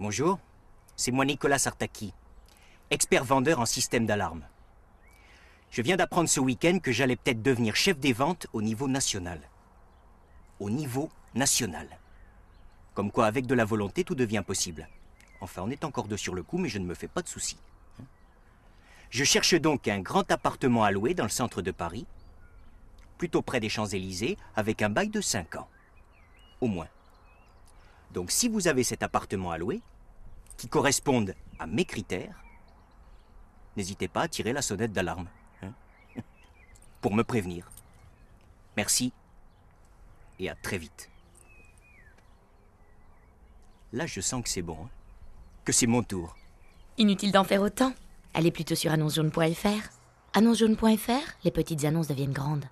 Bonjour, c'est moi Nicolas Sartaki, expert vendeur en système d'alarme. Je viens d'apprendre ce week-end que j'allais peut-être devenir chef des ventes au niveau national. Au niveau national. Comme quoi, avec de la volonté, tout devient possible. Enfin, on est encore deux sur le coup, mais je ne me fais pas de soucis. Hein. Je cherche donc un grand appartement à louer dans le centre de Paris, plutôt près des Champs-Élysées, avec un bail de 5 ans. Au moins. Donc si vous avez cet appartement à louer, qui corresponde à mes critères, n'hésitez pas à tirer la sonnette d'alarme. Hein, pour me prévenir. Merci et à très vite. Là, je sens que c'est bon, hein, que c'est mon tour. Inutile d'en faire autant. Allez plutôt sur annoncejaune.fr. Annoncejaune.fr, les petites annonces deviennent grandes.